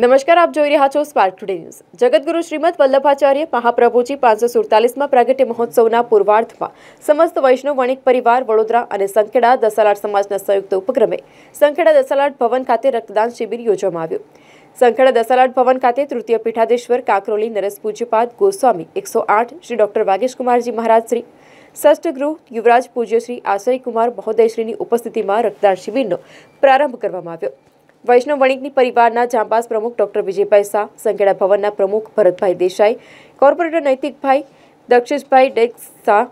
નમસ્કાર આપ જોઈ રહ્યા છો spark today news Jagadguru Shrimad Vallabhacharya Mahaprabhuji પાંચસો સુડતાલીસમાં પ્રાગટ્ય મહોત્સવના પૂર્વાર્થમાં સમસ્ત વૈષ્ણવ વણિક પરિવાર વડોદરા અને સંખેડા દસાલાટ સમાજના સંયુક્ત ઉપક્રમે સંખેડા દસાલાડ ભવન ખાતે રક્તદાન શિબિર યોજવામાં આવ્યું સંખેડા દસાલાડ ભવન ખાતે તૃતીય પીઠાધીશ્વર કાકરોલી નરેશ પૂજ્યપાદ ગોસ્વામી એકસો આઠ શ્રી ડોક્ટર વાગેશકુમારજી મહારાજ શ્રી ષષ્ઠ ગૃહ યુવરાજ પૂજ્યશ્રી આશ્રય કુમાર મહોદયશ્રીની ઉપસ્થિતિમાં રક્તદાન શિબિરનો પ્રારંભ કરવામાં આવ્યો વૈષ્ણવ વણિકની પરિવારના જાંબાસ પ્રમુખ ડોક્ટર વિજયભાઈ શાહ સંખેડા ભવનના પ્રમુખ ભરતભાઈ દેસાઈ કોર્પોરેટર નૈતિકભાઈ દક્ષિશભાઈ ડેક શાહ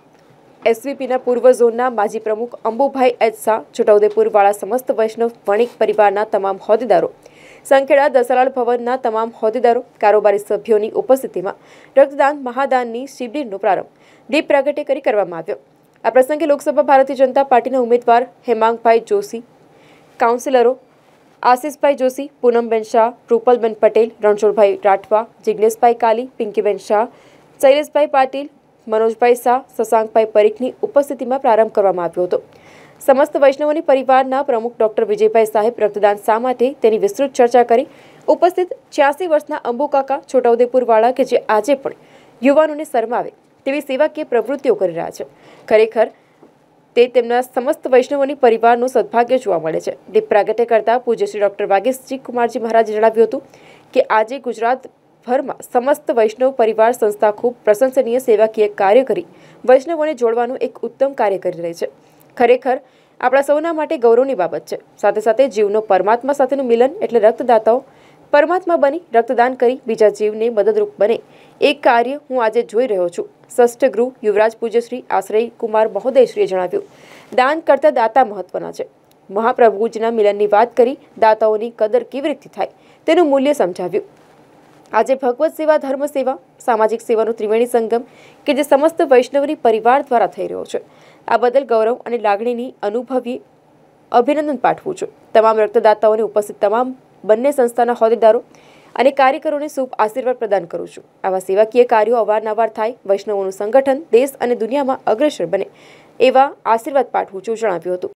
એસવીપીના પૂર્વ ઝોનના માજી પ્રમુખ અંબુભાઈ એચ શાહ છોટાઉદેપુરવાળા સમસ્ત વૈષ્ણવ વણિક પરિવારના તમામ હોદ્દેદારો સંખેડા દસરાળ ભવનના તમામ હોદ્દેદારો કારોબારી સભ્યોની ઉપસ્થિતિમાં રક્તદાન મહાદાનની શિબિરનો પ્રારંભ દીપ પ્રાગટ્ય કરી કરવામાં આવ્યો આ પ્રસંગે લોકસભા ભારતીય જનતા પાર્ટીના ઉમેદવાર હેમાંગભાઈ જોશી કાઉન્સિલરો આશિષભાઈ જોશી પૂનમબેન શાહ રૂપલબેન પટેલ રણછોડભાઈ રાઠવા જિજ્ઞેશભાઈ કાલી પિંકીબેન શાહ શૈલેષભાઈ પાટીલ મનોજભાઈ શાહ શશાંકભાઈ પરીખની ઉપસ્થિતિમાં પ્રારંભ કરવામાં આવ્યો હતો સમસ્ત વૈષ્ણવોની પરિવારના પ્રમુખ ડોક્ટર વિજયભાઈ સાહેબ રક્તદાન શા માટે તેની વિસ્તૃત ચર્ચા કરી ઉપસ્થિત છ્યાસી વર્ષના અંબુકાકા છોટાઉદેપુરવાળા કે જે આજે પણ યુવાનોને શરમાવે તેવી સેવાકીય પ્રવૃત્તિઓ કરી રહ્યા છે ખરેખર તે તેમના સમસ્ત વૈષ્ણવોની પરિવારનું સદભાગ્ય જોવા મળે છે તે પ્રાગટ્ય કરતા પૂજ્યશ્રી ડૉક્ટર વાગેશજી કુમારજી મહારાજે જણાવ્યું હતું કે આજે ગુજરાતભરમાં સમસ્ત વૈષ્ણવ પરિવાર સંસ્થા ખૂબ પ્રશંસનીય સેવાકીય કાર્ય કરી વૈષ્ણવોને જોડવાનું એક ઉત્તમ કાર્ય કરી રહી છે ખરેખર આપણા સૌના માટે ગૌરવની બાબત છે સાથે સાથે જીવનો પરમાત્મા સાથેનું મિલન એટલે રક્તદાતાઓ પરમાત્મા બની રક્તદાન કરી બીજા જીવને મદદરૂપ બને એક કાર્ય હું આજે જોઈ રહ્યો છું ષષ્ઠ ગૃહ યુવરાજ પૂજ્યશ્રી આશ્રય કુમાર મહોદયશ્રીએ જણાવ્યું દાન કરતા દાતા મહત્વના છે મહાપ્રભુજીના મિલનની વાત કરી દાતાઓની કદર કેવી રીતે થાય તેનું મૂલ્ય સમજાવ્યું આજે ભગવત સેવા ધર્મ સેવા સામાજિક સેવાનો ત્રિવેણી સંગમ કે જે સમસ્ત વૈષ્ણવની પરિવાર દ્વારા થઈ રહ્યો છે આ બદલ ગૌરવ અને લાગણીની અનુભવી અભિનંદન પાઠવું છું તમામ રક્તદાતાઓને ઉપસ્થિત તમામ બંને સંસ્થાના હોદ્દેદારો અને કાર્યકરોને શુભ આશીર્વાદ પ્રદાન કરું છું આવા સેવાકીય કાર્યો અવારનવાર થાય વૈષ્ણવોનું સંગઠન દેશ અને દુનિયામાં અગ્રેસર બને એવા આશીર્વાદ પાઠવું છું જણાવ્યું હતું